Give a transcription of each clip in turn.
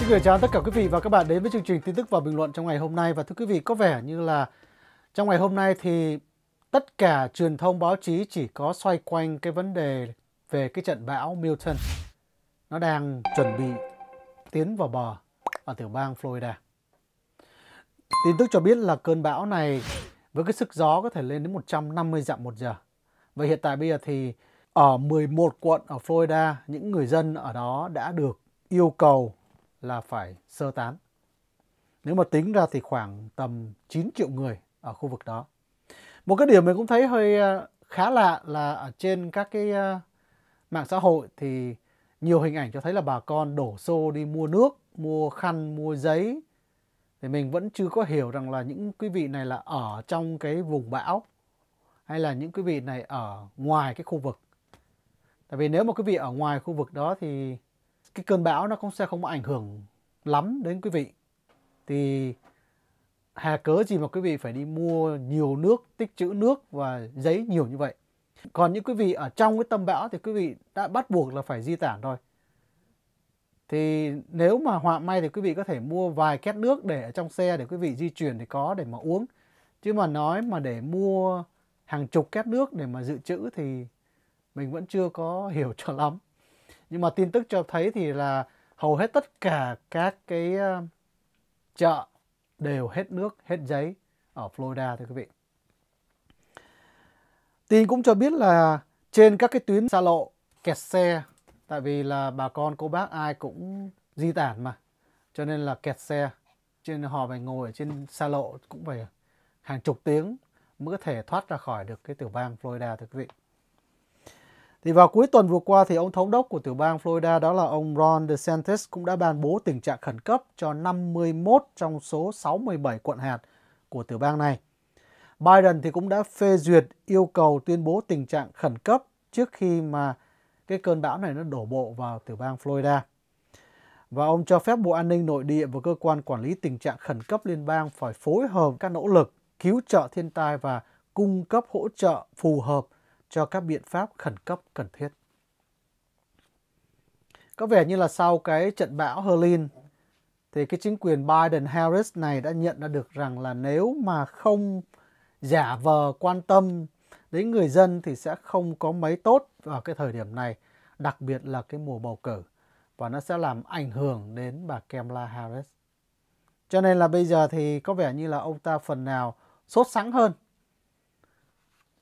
Xin gửi chào tất cả quý vị và các bạn đến với chương trình tin tức và bình luận trong ngày hôm nay và thưa quý vị có vẻ như là trong ngày hôm nay thì tất cả truyền thông báo chí chỉ có xoay quanh cái vấn đề về cái trận bão Milton. Nó đang chuẩn bị tiến vào bờ ở tiểu bang Florida. Tin tức cho biết là cơn bão này với cái sức gió có thể lên đến 150 dặm một giờ. Và hiện tại bây giờ thì ở 11 quận ở Florida, những người dân ở đó đã được yêu cầu là phải sơ tán. Nếu mà tính ra thì khoảng tầm 9 triệu người ở khu vực đó. Một cái điểm mình cũng thấy hơi ờ, khá lạ là ở trên các cái ờ, mạng xã hội thì nhiều hình ảnh cho thấy là bà con đổ xô đi mua nước, mua khăn, mua giấy. Thì mình vẫn chưa có hiểu rằng là những quý vị này là ở trong cái vùng bão hay là những quý vị này ở ngoài cái khu vực. Tại vì nếu mà quý vị ở ngoài khu vực đó thì cái cơn bão nó cũng sẽ không ảnh hưởng lắm đến quý vị thì hà cớ gì mà quý vị phải đi mua nhiều nước tích trữ nước và giấy nhiều như vậy còn những quý vị ở trong cái tâm bão thì quý vị đã bắt buộc là phải di tản thôi thì nếu mà họa may thì quý vị có thể mua vài két nước để ở trong xe để quý vị di chuyển thì có để mà uống chứ mà nói mà để mua hàng chục két nước để mà dự trữ thì mình vẫn chưa có hiểu cho lắm nhưng mà tin tức cho thấy thì là hầu hết tất cả các cái ờ, chợ đều hết nước hết giấy ở Florida thưa quý vị tin cũng cho biết là trên các cái tuyến xa lộ kẹt xe tại vì là bà con cô bác ai cũng di tản mà cho nên là kẹt xe trên họ phải ngồi ở trên xa lộ cũng phải hàng chục tiếng mới có thể thoát ra khỏi được cái tiểu bang Florida thưa quý vị thì vào cuối tuần vừa qua thì ông thống đốc của tiểu bang Florida đó là ông Ron DeSantis cũng đã ban bố tình trạng khẩn cấp cho 51 trong số 67 quận hạt của tiểu bang này. Biden thì cũng đã phê duyệt yêu cầu tuyên bố tình trạng khẩn cấp trước khi mà cái cơn bão này nó đổ bộ vào tiểu bang Florida. Và ông cho phép Bộ An ninh Nội địa và cơ quan quản lý tình trạng khẩn cấp liên bang phải phối hợp các nỗ lực cứu trợ thiên tai và cung cấp hỗ trợ phù hợp cho các biện pháp khẩn cấp cần thiết. Có vẻ như là sau cái trận bão Helene thì cái chính quyền Biden-Harris này đã nhận ra được rằng là nếu mà không giả vờ quan tâm đến người dân thì sẽ không có mấy tốt vào cái thời điểm này, đặc biệt là cái mùa bầu cử và nó sẽ làm ảnh hưởng đến bà Kamala Harris. Cho nên là bây giờ thì có vẻ như là ông ta phần nào sốt sắng hơn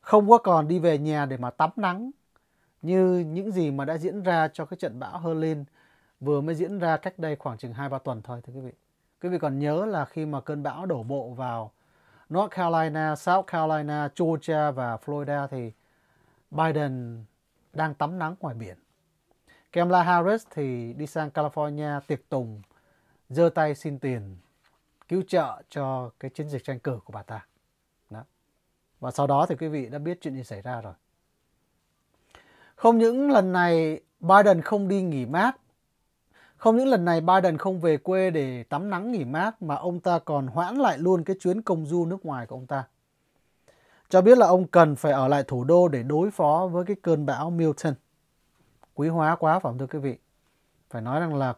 không có còn đi về nhà để mà tắm nắng như những gì mà đã diễn ra cho cái trận bão Helene vừa mới diễn ra cách đây khoảng chừng 2-3 tuần thôi thưa quý vị. Quý vị còn nhớ là khi mà cơn bão đổ bộ vào North Carolina, South Carolina, Georgia và Florida thì Biden đang tắm nắng ngoài biển. Kamala Harris thì đi sang California tiệc tùng, giơ tay xin tiền cứu trợ cho cái chiến dịch tranh cử của bà ta. Và sau đó thì quý vị đã biết chuyện gì xảy ra rồi. Không những lần này Biden không đi nghỉ mát, không những lần này Biden không về quê để tắm nắng nghỉ mát mà ông ta còn hoãn lại luôn cái chuyến công du nước ngoài của ông ta. Cho biết là ông cần phải ở lại thủ đô để đối phó với cái cơn bão Milton. Quý hóa quá phải không thưa quý vị? Phải nói rằng là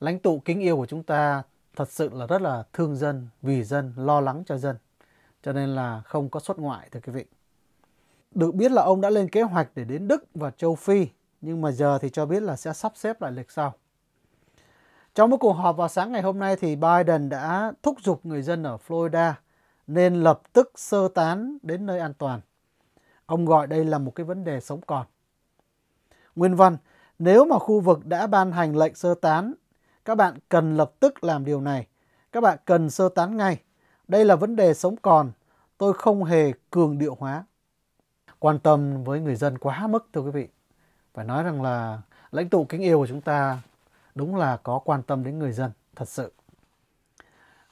lãnh tụ kính yêu của chúng ta thật sự là rất là thương dân, vì dân, lo lắng cho dân cho nên là không có xuất ngoại thưa quý vị. Được biết là ông đã lên kế hoạch để đến Đức và châu Phi, nhưng mà giờ thì cho biết là sẽ sắp xếp lại lịch sau. Trong một cuộc họp vào sáng ngày hôm nay thì Biden đã thúc giục người dân ở Florida nên lập tức sơ tán đến nơi an toàn. Ông gọi đây là một cái vấn đề sống còn. Nguyên văn, nếu mà khu vực đã ban hành lệnh sơ tán, các bạn cần lập tức làm điều này. Các bạn cần sơ tán ngay. Đây là vấn đề sống còn tôi không hề cường điệu hóa quan tâm với người dân quá mức thưa quý vị phải nói rằng là lãnh tụ kính yêu của chúng ta đúng là có quan tâm đến người dân thật sự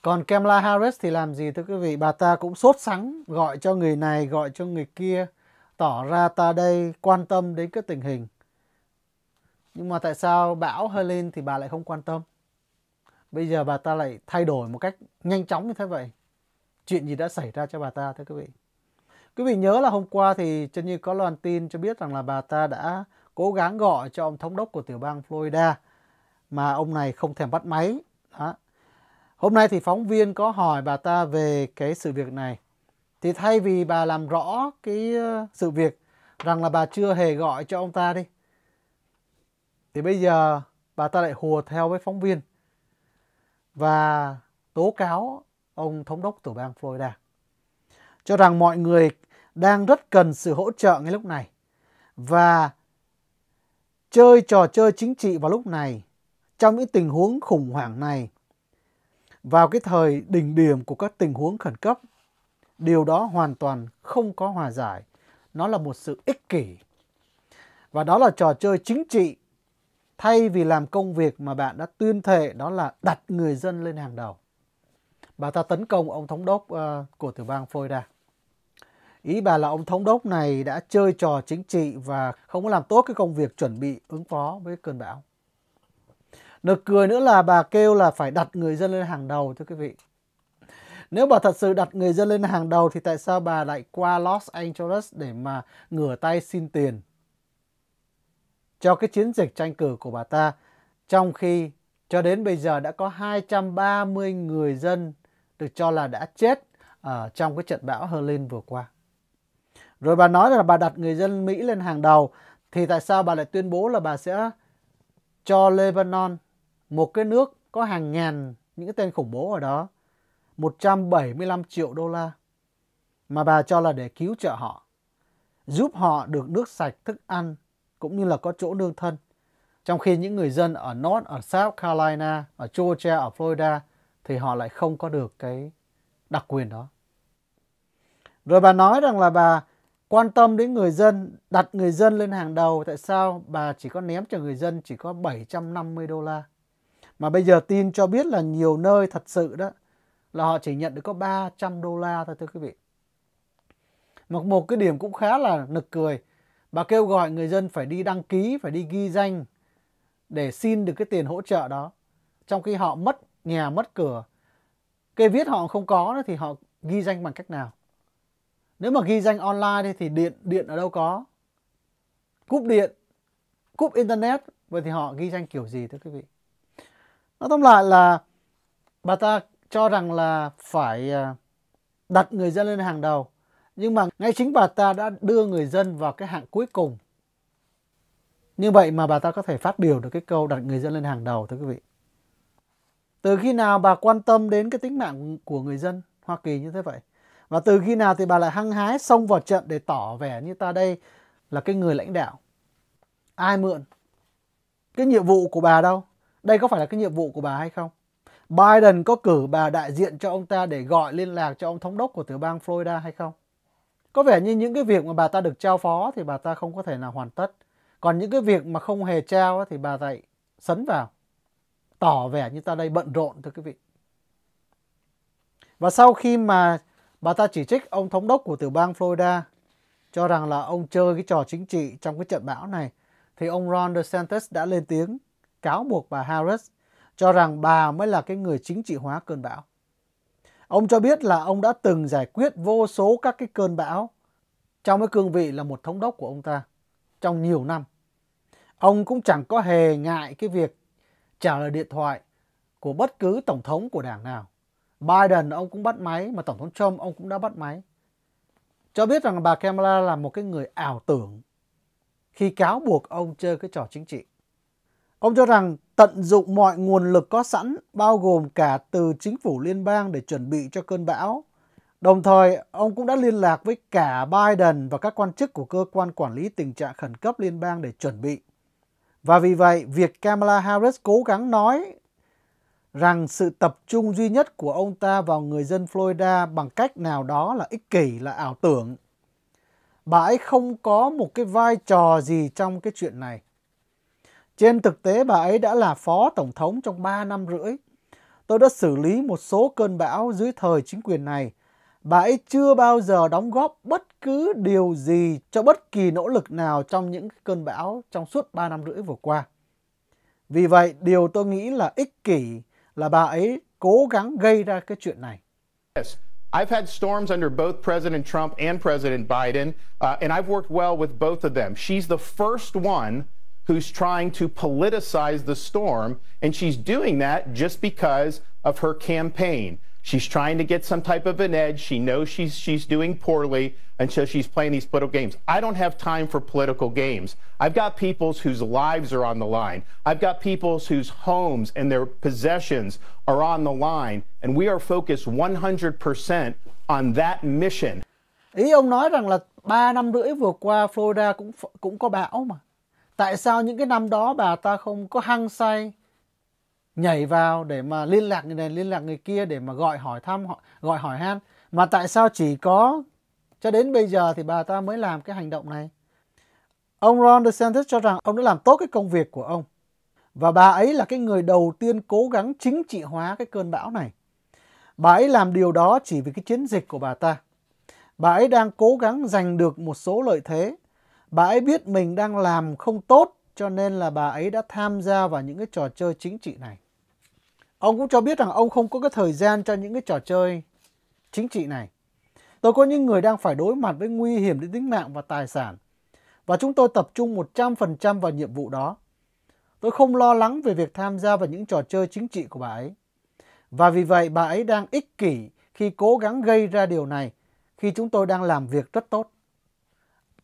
còn Kamala Harris thì làm gì thưa quý vị bà ta cũng sốt sắng gọi cho người này gọi cho người kia tỏ ra ta đây quan tâm đến cái tình hình nhưng mà tại sao bão Helene thì bà lại không quan tâm bây giờ bà ta lại thay đổi một cách nhanh chóng như thế vậy chuyện gì đã xảy ra cho bà ta thưa quý vị. Quý vị nhớ là hôm qua thì chân như có loan tin cho biết rằng là bà ta đã cố gắng gọi cho ông thống đốc của tiểu bang Florida mà ông này không thèm bắt máy. Đó. Hôm nay thì phóng viên có hỏi bà ta về cái sự việc này. Thì thay vì bà làm rõ cái ờ, sự việc rằng là bà chưa hề gọi cho ông ta đi. Thì bây giờ bà ta lại hùa theo với phóng viên và tố cáo ông thống đốc tiểu bang Florida, cho rằng mọi người đang rất cần sự hỗ trợ ngay lúc này và chơi trò chơi chính trị vào lúc này trong những tình huống khủng hoảng này vào cái thời đỉnh điểm của các tình huống khẩn cấp điều đó hoàn toàn không có hòa giải nó là một sự ích kỷ và đó là trò chơi chính trị thay vì làm công việc mà bạn đã tuyên thệ đó là đặt người dân lên hàng đầu bà ta tấn công ông thống đốc ờ, của tiểu bang Florida. Ý bà là ông thống đốc này đã chơi trò chính trị và không có làm tốt cái công việc chuẩn bị ứng phó với cơn bão. Nực cười nữa là bà kêu là phải đặt người dân lên hàng đầu thưa quý vị. Nếu bà thật sự đặt người dân lên hàng đầu thì tại sao bà lại qua Los Angeles để mà ngửa tay xin tiền cho cái chiến dịch tranh cử của bà ta trong khi cho đến bây giờ đã có 230 người dân được cho là đã chết ở ờ, trong cái trận bão Helene vừa qua. Rồi bà nói là bà đặt người dân Mỹ lên hàng đầu thì tại sao bà lại tuyên bố là bà sẽ cho Lebanon một cái nước có hàng ngàn những cái tên khủng bố ở đó 175 triệu đô la mà bà cho là để cứu trợ họ giúp họ được nước sạch thức ăn cũng như là có chỗ nương thân trong khi những người dân ở North, ở South Carolina, ở Georgia, ở Florida thì họ lại không có được cái đặc quyền đó. Rồi bà nói rằng là bà quan tâm đến người dân, đặt người dân lên hàng đầu. Tại sao bà chỉ có ném cho người dân chỉ có 750 đô la? Mà bây giờ tin cho biết là nhiều nơi thật sự đó là họ chỉ nhận được có 300 đô la thôi thưa quý vị. Một, một cái điểm cũng khá là nực cười. Bà kêu gọi người dân phải đi đăng ký, phải đi ghi danh để xin được cái tiền hỗ trợ đó. Trong khi họ mất nhà mất cửa cây viết họ không có thì họ ghi danh bằng cách nào nếu mà ghi danh online thì điện điện ở đâu có cúp điện cúp internet vậy thì họ ghi danh kiểu gì thưa quý vị nói tóm lại là bà ta cho rằng là phải à, đặt người dân lên hàng đầu nhưng mà ngay chính bà ta đã đưa người dân vào cái hạng cuối cùng như vậy mà bà ta có thể phát biểu được cái câu đặt người dân lên hàng đầu thưa quý vị từ khi nào bà quan tâm đến cái tính mạng của người dân Hoa Kỳ như thế vậy và từ khi nào thì bà lại hăng hái xông vào trận để tỏ vẻ như ta đây là cái người lãnh đạo ai mượn cái nhiệm vụ của bà đâu đây có phải là cái nhiệm vụ của bà hay không Biden có cử bà đại diện cho ông ta để gọi liên lạc cho ông thống đốc của tiểu bang Florida hay không có vẻ như những cái việc mà bà ta được trao phó thì bà ta không có thể nào hoàn tất còn những cái việc mà không hề trao thì bà lại sấn vào tỏ vẻ như ta đây bận rộn thưa quý vị. Và sau khi mà bà ta chỉ trích ông thống đốc của tiểu bang Florida cho rằng là ông chơi cái trò chính trị trong cái trận bão này thì ông Ron DeSantis đã lên tiếng cáo buộc bà Harris cho rằng bà mới là cái người chính trị hóa cơn bão. Ông cho biết là ông đã từng giải quyết vô số các cái cơn bão trong cái cương vị là một thống đốc của ông ta trong nhiều năm. Ông cũng chẳng có hề ngại cái việc trả lời điện thoại của bất cứ tổng thống của đảng nào. Biden ông cũng bắt máy mà tổng thống Trump ông cũng đã bắt máy. Cho biết rằng bà Kamala là một cái người ảo tưởng khi cáo buộc ông chơi cái trò chính trị. Ông cho rằng tận dụng mọi nguồn lực có sẵn bao gồm cả từ chính phủ liên bang để chuẩn bị cho cơn bão. Đồng thời, ông cũng đã liên lạc với cả Biden và các quan chức của cơ quan quản lý tình trạng khẩn cấp liên bang để chuẩn bị và vì vậy, việc Kamala Harris cố gắng nói rằng sự tập trung duy nhất của ông ta vào người dân Florida bằng cách nào đó là ích kỷ, là ảo tưởng. Bà ấy không có một cái vai trò gì trong cái chuyện này. Trên thực tế bà ấy đã là phó tổng thống trong 3 năm rưỡi. Tôi đã xử lý một số cơn bão dưới thời chính quyền này Bà ấy chưa bao giờ đóng góp bất cứ điều gì cho bất kỳ nỗ lực nào trong những cơn bão trong suốt 3 năm rưỡi vừa qua. Vì vậy, điều tôi nghĩ là ích kỷ là bà ấy cố gắng gây ra cái chuyện này. Yes. I've had storms under both President Trump and President Biden, uh, and I've worked well with both of them. She's the first one who's trying to politicize the storm, and she's doing that just because of her campaign. She's trying to get some type of an edge. She knows she's she's doing poorly, and so she's playing these political games. I don't have time for political games. I've got peoples whose lives are on the line. I've got peoples whose homes and their possessions are on the line, and we are focused 100% on that mission. Ý ông nói rằng là 3 năm rưỡi vừa qua Florida cũng cũng có bão mà. Tại sao những cái năm đó bà ta không có hăng say nhảy vào để mà liên lạc người này liên lạc người kia để mà gọi hỏi thăm gọi hỏi han mà tại sao chỉ có cho đến bây giờ thì bà ta mới làm cái hành động này ông Ron DeSantis cho rằng ông đã làm tốt cái công việc của ông và bà ấy là cái người đầu tiên cố gắng chính trị hóa cái cơn bão này bà ấy làm điều đó chỉ vì cái chiến dịch của bà ta bà ấy đang cố gắng giành được một số lợi thế bà ấy biết mình đang làm không tốt cho nên là bà ấy đã tham gia vào những cái trò chơi chính trị này Ông cũng cho biết rằng ông không có cái thời gian cho những cái trò chơi chính trị này. Tôi có những người đang phải đối mặt với nguy hiểm đến tính mạng và tài sản. Và chúng tôi tập trung 100% vào nhiệm vụ đó. Tôi không lo lắng về việc tham gia vào những trò chơi chính trị của bà ấy. Và vì vậy bà ấy đang ích kỷ khi cố gắng gây ra điều này khi chúng tôi đang làm việc rất tốt.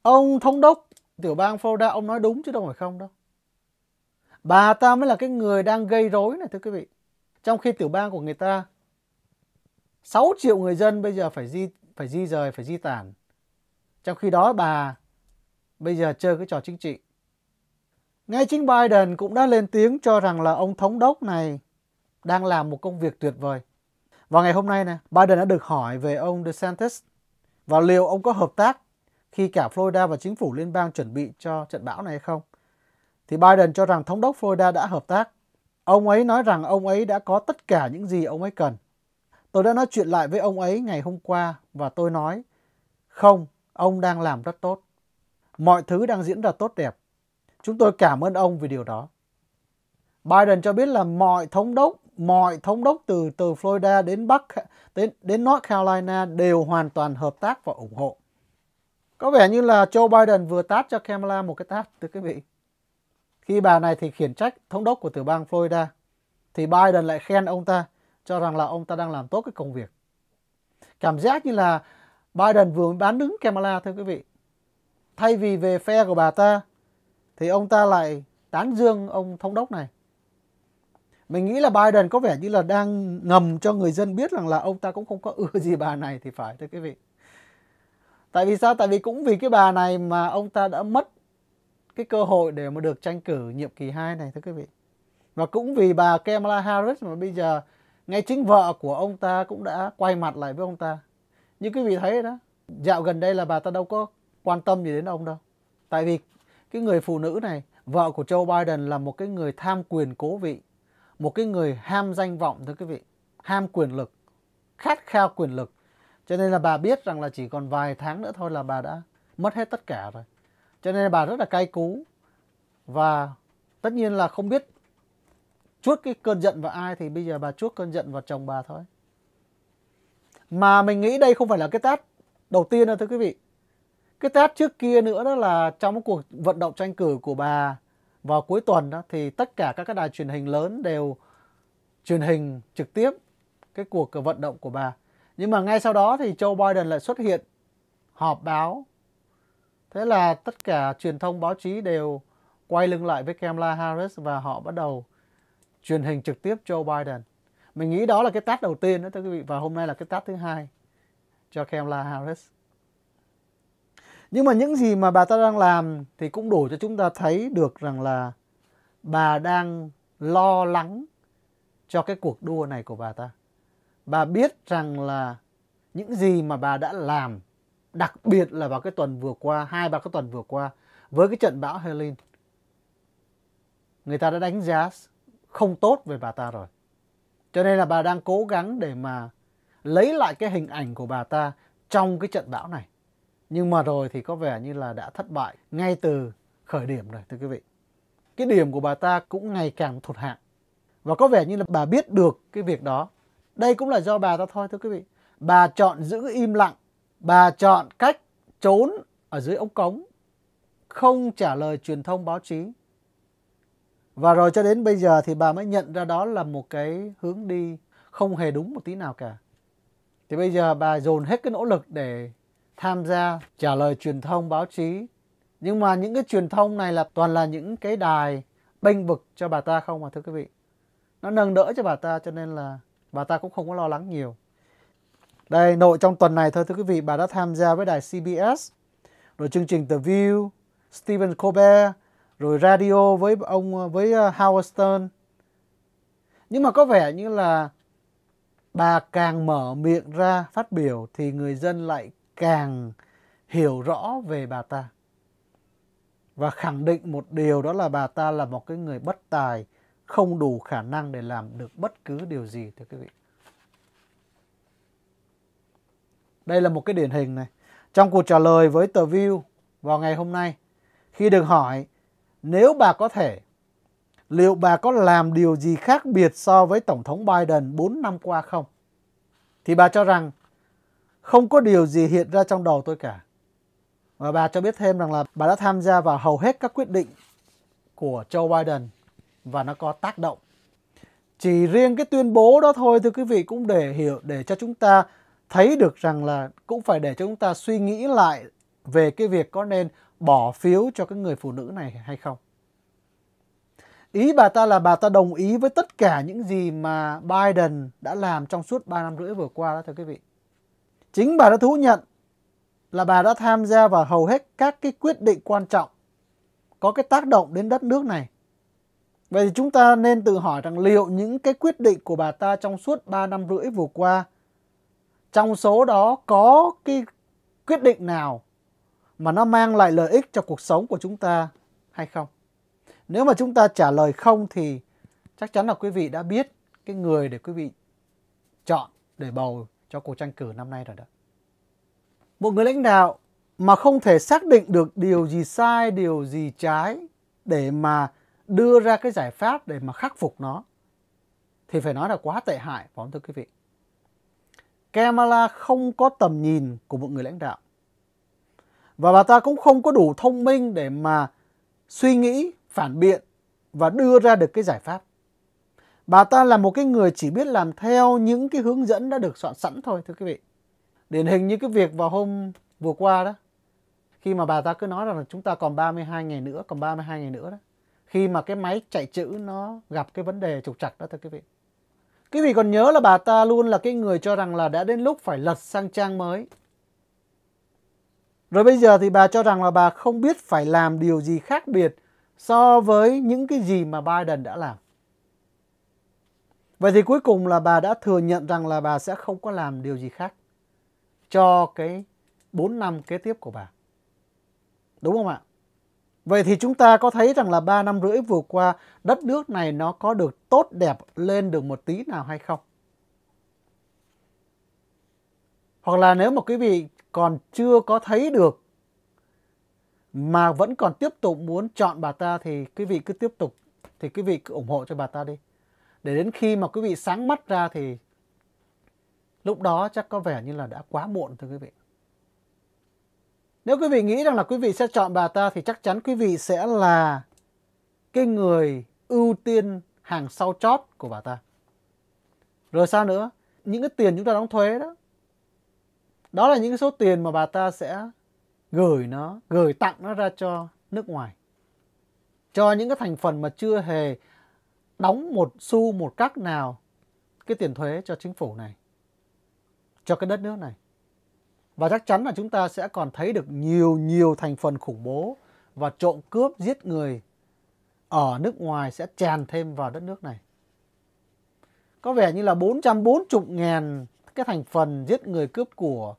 Ông thống đốc tiểu bang Florida ông nói đúng chứ đâu phải không đâu. Bà ta mới là cái người đang gây rối này thưa quý vị. Trong khi tiểu bang của người ta 6 triệu người dân bây giờ phải di phải di rời, phải di tản. Trong khi đó bà bây giờ chơi cái trò chính trị. Ngay chính Biden cũng đã lên tiếng cho rằng là ông thống đốc này đang làm một công việc tuyệt vời. Vào ngày hôm nay này, Biden đã được hỏi về ông DeSantis và liệu ông có hợp tác khi cả Florida và chính phủ liên bang chuẩn bị cho trận bão này hay không. Thì Biden cho rằng thống đốc Florida đã hợp tác Ông ấy nói rằng ông ấy đã có tất cả những gì ông ấy cần. Tôi đã nói chuyện lại với ông ấy ngày hôm qua và tôi nói, không, ông đang làm rất tốt. Mọi thứ đang diễn ra tốt đẹp. Chúng tôi cảm ơn ông vì điều đó. Biden cho biết là mọi thống đốc, mọi thống đốc từ từ Florida đến Bắc đến đến North Carolina đều hoàn toàn hợp tác và ủng hộ. Có vẻ như là Joe Biden vừa tát cho Kamala một cái tát thưa quý vị. Khi bà này thì khiển trách thống đốc của tiểu bang Florida, thì Biden lại khen ông ta, cho rằng là ông ta đang làm tốt cái công việc. Cảm giác như là Biden vừa mới bán đứng Kamala thưa quý vị. Thay vì về phe của bà ta, thì ông ta lại tán dương ông thống đốc này. Mình nghĩ là Biden có vẻ như là đang ngầm cho người dân biết rằng là ông ta cũng không có ưa gì bà này thì phải thưa quý vị. Tại vì sao? Tại vì cũng vì cái bà này mà ông ta đã mất cái cơ hội để mà được tranh cử nhiệm kỳ 2 này thưa quý vị. Và cũng vì bà Kamala Harris mà bây giờ ngay chính vợ của ông ta cũng đã quay mặt lại với ông ta. Như quý vị thấy đó, dạo gần đây là bà ta đâu có quan tâm gì đến ông đâu. Tại vì cái người phụ nữ này, vợ của Joe Biden là một cái người tham quyền cố vị, một cái người ham danh vọng thưa quý vị, ham quyền lực, khát khao quyền lực. Cho nên là bà biết rằng là chỉ còn vài tháng nữa thôi là bà đã mất hết tất cả rồi. Cho nên bà rất là cay cú và tất nhiên là không biết chuốt cái cơn giận vào ai thì bây giờ bà chuốt cơn giận vào chồng bà thôi. Mà mình nghĩ đây không phải là cái tát đầu tiên đâu thưa quý vị. Cái tát trước kia nữa đó là trong cuộc vận động tranh cử của bà vào cuối tuần đó thì tất cả các cái đài truyền hình lớn đều truyền hình trực tiếp cái cuộc vận động của bà. Nhưng mà ngay sau đó thì Joe Biden lại xuất hiện họp báo Thế là tất cả truyền thông báo chí đều quay lưng lại với Kamala Harris và họ bắt đầu truyền hình trực tiếp Joe Biden. Mình nghĩ đó là cái tát đầu tiên đó thưa quý vị và hôm nay là cái tát thứ hai cho Kamala Harris. Nhưng mà những gì mà bà ta đang làm thì cũng đủ cho chúng ta thấy được rằng là bà đang lo lắng cho cái cuộc đua này của bà ta. Bà biết rằng là những gì mà bà đã làm đặc biệt là vào cái tuần vừa qua hai ba cái tuần vừa qua với cái trận bão Helene người ta đã đánh giá không tốt về bà ta rồi cho nên là bà đang cố gắng để mà lấy lại cái hình ảnh của bà ta trong cái trận bão này nhưng mà rồi thì có vẻ như là đã thất bại ngay từ khởi điểm rồi thưa quý vị cái điểm của bà ta cũng ngày càng thụt hạng và có vẻ như là bà biết được cái việc đó đây cũng là do bà ta thôi thưa quý vị bà chọn giữ im lặng Bà chọn cách trốn ở dưới ống cống, không trả lời truyền thông báo chí. Và rồi cho đến bây giờ thì bà mới nhận ra đó là một cái hướng đi không hề đúng một tí nào cả. Thì bây giờ bà dồn hết cái nỗ lực để tham gia trả lời truyền thông báo chí. Nhưng mà những cái truyền thông này là toàn là những cái đài bênh vực cho bà ta không mà thưa quý vị. Nó nâng đỡ cho bà ta cho nên là bà ta cũng không có lo lắng nhiều. Đây, nội trong tuần này thôi thưa quý vị, bà đã tham gia với đài CBS, rồi chương trình The View, Stephen Colbert, rồi radio với ông với ờ, Howard Stern. Nhưng mà có vẻ như là bà càng mở miệng ra phát biểu thì người dân lại càng hiểu rõ về bà ta và khẳng định một điều đó là bà ta là một cái người bất tài không đủ khả năng để làm được bất cứ điều gì thưa quý vị Đây là một cái điển hình này. Trong cuộc trả lời với tờ View vào ngày hôm nay, khi được hỏi nếu bà có thể, liệu bà có làm điều gì khác biệt so với Tổng thống Biden 4 năm qua không? Thì bà cho rằng không có điều gì hiện ra trong đầu tôi cả. Và bà cho biết thêm rằng là bà đã tham gia vào hầu hết các quyết định của Joe Biden và nó có tác động. Chỉ riêng cái tuyên bố đó thôi thưa quý vị cũng để hiểu để cho chúng ta thấy được rằng là cũng phải để cho chúng ta suy nghĩ lại về cái việc có nên bỏ phiếu cho cái người phụ nữ này hay không. Ý bà ta là bà ta đồng ý với tất cả những gì mà Biden đã làm trong suốt 3 năm rưỡi vừa qua đó thưa quý vị. Chính bà đã thú nhận là bà đã tham gia vào hầu hết các cái quyết định quan trọng có cái tác động đến đất nước này. Vậy thì chúng ta nên tự hỏi rằng liệu những cái quyết định của bà ta trong suốt 3 năm rưỡi vừa qua trong số đó có cái quyết định nào mà nó mang lại lợi ích cho cuộc sống của chúng ta hay không? Nếu mà chúng ta trả lời không thì chắc chắn là quý vị đã biết cái người để quý vị chọn để bầu cho cuộc tranh cử năm nay rồi đó. Một người lãnh đạo mà không thể xác định được điều gì sai, điều gì trái để mà đưa ra cái giải pháp để mà khắc phục nó thì phải nói là quá tệ hại phải không thưa quý vị? Kamala không có tầm nhìn của một người lãnh đạo. Và bà ta cũng không có đủ thông minh để mà suy nghĩ, phản biện và đưa ra được cái giải pháp. Bà ta là một cái người chỉ biết làm theo những cái hướng dẫn đã được soạn sẵn thôi thưa quý vị. Điển hình như cái việc vào hôm vừa qua đó, khi mà bà ta cứ nói rằng là chúng ta còn 32 ngày nữa, còn 32 ngày nữa đó. Khi mà cái máy chạy chữ nó gặp cái vấn đề trục trặc đó thưa quý vị Quý vị còn nhớ là bà ta luôn là cái người cho rằng là đã đến lúc phải lật sang trang mới. Rồi bây giờ thì bà cho rằng là bà không biết phải làm điều gì khác biệt so với những cái gì mà Biden đã làm. Vậy thì cuối cùng là bà đã thừa nhận rằng là bà sẽ không có làm điều gì khác cho cái 4 năm kế tiếp của bà. Đúng không ạ? Vậy thì chúng ta có thấy rằng là 3 năm rưỡi vừa qua đất nước này nó có được tốt đẹp lên được một tí nào hay không? Hoặc là nếu mà quý vị còn chưa có thấy được mà vẫn còn tiếp tục muốn chọn bà ta thì quý vị cứ tiếp tục thì quý vị cứ ủng hộ cho bà ta đi. Để đến khi mà quý vị sáng mắt ra thì lúc đó chắc có vẻ như là đã quá muộn thưa quý vị. Nếu quý vị nghĩ rằng là quý vị sẽ chọn bà ta thì chắc chắn quý vị sẽ là cái người ưu tiên hàng sau chót của bà ta. Rồi sao nữa? Những cái tiền chúng ta đóng thuế đó. Đó là những cái số tiền mà bà ta sẽ gửi nó, gửi tặng nó ra cho nước ngoài. Cho những cái thành phần mà chưa hề đóng một xu một cắc nào cái tiền thuế cho chính phủ này. Cho cái đất nước này. Và chắc chắn là chúng ta sẽ còn thấy được nhiều nhiều thành phần khủng bố và trộm cướp giết người ở nước ngoài sẽ tràn thêm vào đất nước này. Có vẻ như là 440 ngàn cái thành phần giết người cướp của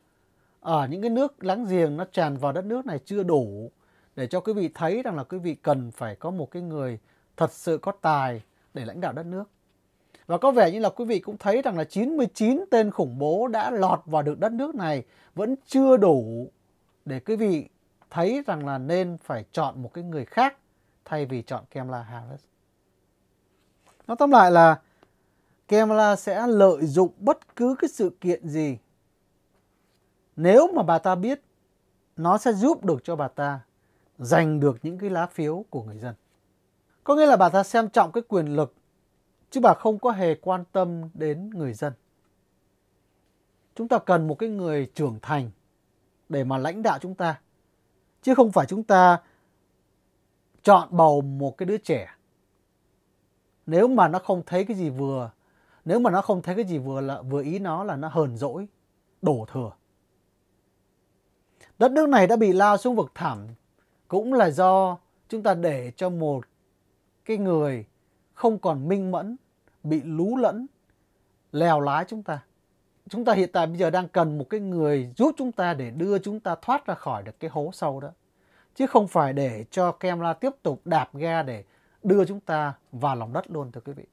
ở những cái nước láng giềng nó tràn vào đất nước này chưa đủ để cho quý vị thấy rằng là quý vị cần phải có một cái người thật sự có tài để lãnh đạo đất nước. Và có vẻ như là quý vị cũng thấy rằng là 99 tên khủng bố đã lọt vào được đất nước này vẫn chưa đủ để quý vị thấy rằng là nên phải chọn một cái người khác thay vì chọn Kamala Harris. Nó tóm lại là Kamala sẽ lợi dụng bất cứ cái sự kiện gì nếu mà bà ta biết nó sẽ giúp được cho bà ta giành được những cái lá phiếu của người dân. Có nghĩa là bà ta xem trọng cái quyền lực chứ bà không có hề quan tâm đến người dân. Chúng ta cần một cái người trưởng thành để mà lãnh đạo chúng ta, chứ không phải chúng ta chọn bầu một cái đứa trẻ. Nếu mà nó không thấy cái gì vừa, nếu mà nó không thấy cái gì vừa là vừa ý nó là nó hờn dỗi, đổ thừa. Đất nước này đã bị lao xuống vực thẳm cũng là do chúng ta để cho một cái người không còn minh mẫn, bị lú lẫn, lèo lái chúng ta. Chúng ta hiện tại bây giờ đang cần một cái người giúp chúng ta để đưa chúng ta thoát ra khỏi được cái hố sâu đó. Chứ không phải để cho camera tiếp tục đạp ga để đưa chúng ta vào lòng đất luôn thưa quý vị.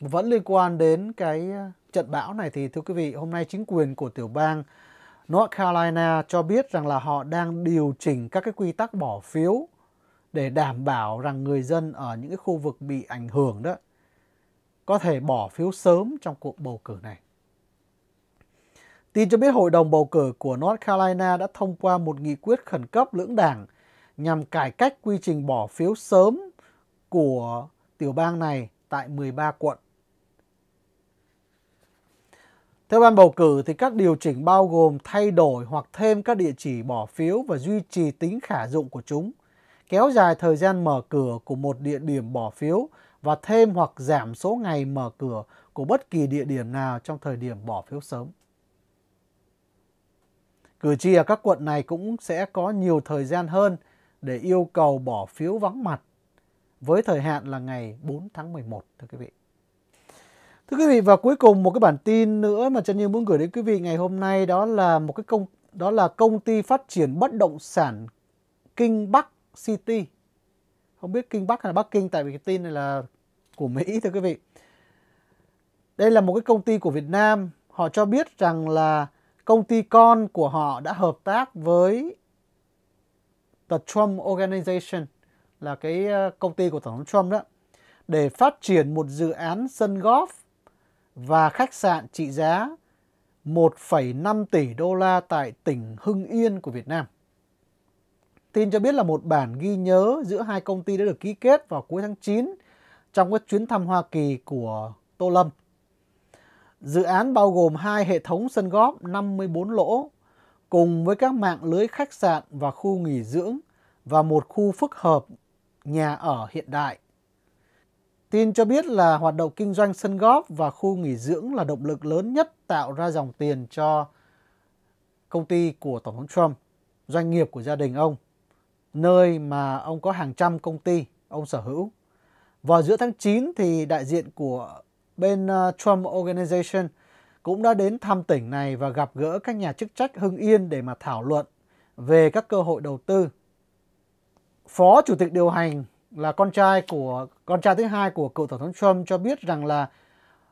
Vẫn liên quan đến cái ờ, trận bão này thì thưa quý vị, hôm nay chính quyền của tiểu bang North Carolina cho biết rằng là họ đang điều chỉnh các cái quy tắc bỏ phiếu để đảm bảo rằng người dân ở những cái khu vực bị ảnh hưởng đó có thể bỏ phiếu sớm trong cuộc bầu cử này. Tin cho biết Hội đồng bầu cử của North Carolina đã thông qua một nghị quyết khẩn cấp lưỡng đảng nhằm cải cách quy trình bỏ phiếu sớm của tiểu bang này tại 13 quận. Theo ban bầu cử thì các điều chỉnh bao gồm thay đổi hoặc thêm các địa chỉ bỏ phiếu và duy trì tính khả dụng của chúng – kéo dài thời gian mở cửa của một địa điểm bỏ phiếu và thêm hoặc giảm số ngày mở cửa của bất kỳ địa điểm nào trong thời điểm bỏ phiếu sớm. Cử tri ở các quận này cũng sẽ có nhiều thời gian hơn để yêu cầu bỏ phiếu vắng mặt với thời hạn là ngày 4 tháng 11 thưa quý vị. Thưa quý vị và cuối cùng một cái bản tin nữa mà chân Như muốn gửi đến quý vị ngày hôm nay đó là một cái công đó là công ty phát triển bất động sản Kinh Bắc City không biết kinh Bắc hay là Bắc Kinh tại vì cái tin này là của Mỹ thưa quý vị đây là một cái công ty của Việt Nam họ cho biết rằng là công ty con của họ đã hợp tác với The Trump Organization là cái ờ, công ty của Tổng thống Trump đó để phát triển một dự án sân golf và khách sạn trị giá 1,5 tỷ đô la tại tỉnh Hưng Yên của Việt Nam. Tin cho biết là một bản ghi nhớ giữa hai công ty đã được ký kết vào cuối tháng 9 trong các chuyến thăm Hoa Kỳ của Tô Lâm. Dự án bao gồm hai hệ thống sân góp 54 lỗ cùng với các mạng lưới khách sạn và khu nghỉ dưỡng và một khu phức hợp nhà ở hiện đại. Tin cho biết là hoạt động kinh doanh sân góp và khu nghỉ dưỡng là động lực lớn nhất tạo ra dòng tiền cho công ty của Tổng thống Trump, doanh nghiệp của gia đình ông nơi mà ông có hàng trăm công ty ông sở hữu. Vào giữa tháng 9 thì đại diện của bên ờ, Trump Organization cũng đã đến thăm tỉnh này và gặp gỡ các nhà chức trách Hưng Yên để mà thảo luận về các cơ hội đầu tư. Phó chủ tịch điều hành là con trai của con trai thứ hai của cựu tổng thống Trump cho biết rằng là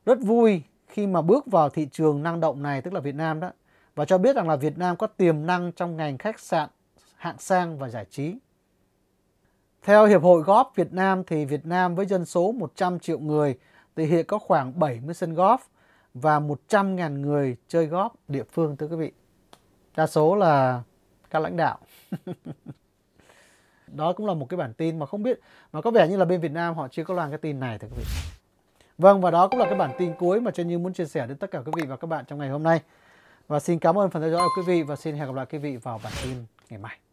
rất vui khi mà bước vào thị trường năng động này tức là Việt Nam đó và cho biết rằng là Việt Nam có tiềm năng trong ngành khách sạn hạng sang và giải trí. Theo Hiệp hội Golf Việt Nam thì Việt Nam với dân số 100 triệu người thì hiện có khoảng 70 sân golf và 100.000 người chơi golf địa phương thưa quý vị. Đa số là các lãnh đạo. Đó cũng là một cái bản tin mà không biết mà có vẻ như là bên Việt Nam họ chưa có loan cái tin này thưa quý vị. Vâng và đó cũng là cái bản tin cuối mà Trân Như muốn chia sẻ đến tất cả quý vị và các bạn trong ngày hôm nay. Và xin cảm ơn phần theo dõi của quý vị và xin hẹn gặp lại quý vị vào bản tin ngày mai.